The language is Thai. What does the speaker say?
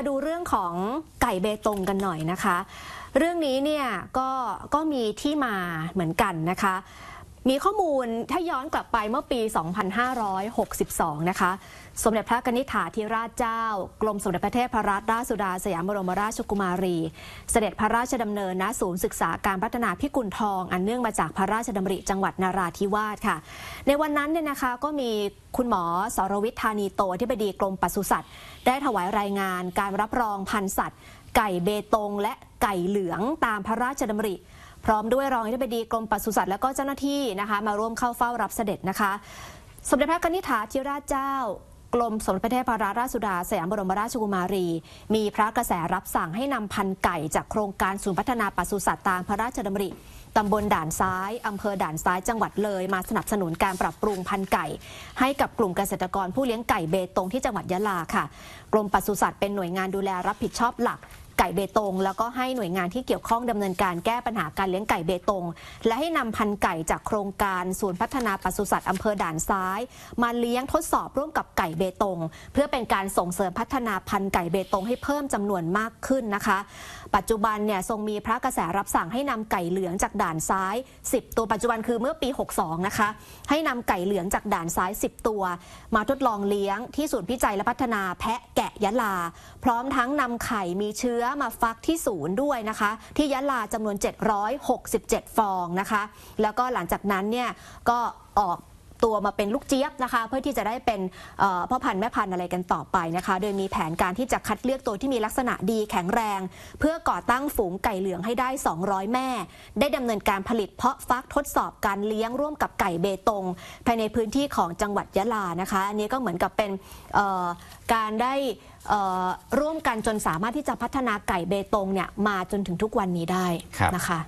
าดูเรื่องของไก่เบตงกันหน่อยนะคะ เรื่องนี้เนี่ยก็ก็มีที่มาเหมือนกันนะคะมีข้อมูลถ้าย้อนกลับไปเมื่อปี 2562 นะคะสมเด็จพระกนิษฐาธิราชเจ้ากรมสมเด็จพระเทพรัตนราชสุดาสยามบรมราชกุมารี เสด็จพระราชดำเนินณศูนย์ศึกษาการพัฒนาพิกุลทองอันเนื่องมาจากพระราชดำริจังหวัดนาราธิวาสค่ะในวันนั้นเนี่ยนะคะก็มีคุณหมอสรวิทธานีโตที่บดีกรมปศุสัตว์ ได้ถวายรายงานการรับรองพันธุ์สัตว์ ไก่เบตงและไก่เหลืองตามพระราชดำริ พร้อมด้วยรองอธิบดีกรมปศุสัตว์และก็เจ้าหน้าที่นะคะ มาร่วมเข้าเฝ้ารับเสด็จนะคะ สมเด็จพระนิธิาธิราชเจ้ากรมสมเด็จพระเทพรัตนราชสุดา สยามบรมราชกุมารี มีพระกระแสรับสั่งให้นำพันไก่จากโครงการศูนย์พัฒนาปศุสัตว์ตามพระราชดำริตำบลด่านซ้าย อำเภอด่านซ้ายจังหวัดเลย มาสนับสนุนการปรับปรุงพันธุ์ไก่ ให้กับกลุ่มเกษตรกรผู้เลี้ยงไก่เบตงที่จังหวัดยะลาค่ะ กรมปศุสัตว์เป็นหน่วยงานดูแลรับผิดชอบหลักไก่เบตงแล้วก็ให้หน่วยงานที่เกี่ยวข้องดำเนินการแก้ปัญหาการเลี้ยงไก่เบตง และให้นำพันไก่จากโครงการศูนย์พัฒนาปศุสัตว์อำเภอด่านซ้ายมาเลี้ยงทดสอบร่วมกับไก่เบตง เพื่อเป็นการส่งเสริมพัฒนาพันไก่เบตง ให้เพิ่มจำนวนมากขึ้นนะคะปัจจุบันเนี่ยทรงมีพระกระแสรับสั่งให้นำไก่เหลืองจากด่านซ้าย 10 ตัวปัจจุบันคือเมื่อปี62นะคะให้นำไก่เหลืองจากด่านซ้าย 10 ตัว มาทดลองเลี้ยง ที่ศูนย์พิจัยและพัฒนาแพะแกะยะลา พร้อมทั้งนำไข่มีเชื้อมาฟักที่ศูนย์ด้วยนะคะ ที่ยะลาจำนวน 767 ฟองนะคะ แล้วก็หลังจากนั้นเนี่ย ก็ออกตัวมาเป็นลูกเจี๊ยบนะคะ เพื่อที่จะได้เป็นพ่อพันธุ์แม่พันธุ์อะไรกันต่อไปนะคะ โดยมีแผนการที่จะคัดเลือกตัวที่มีลักษณะดีแข็งแรง เพื่อก่อตั้งฝูงไก่เหลืองให้ได้ 200 แม่ ได้ดำเนินการผลิตเพาะฟักทดสอบการเลี้ยงร่วมกับไก่เบตงภายในพื้นที่ของจังหวัดยะลานะคะอันนี้ก็เหมือนกับเป็นการได้ร่วมกันจนสามารถที่จะพัฒนาไก่เบตงเนี่ยมาจนถึงทุกวันนี้ได้นะคะ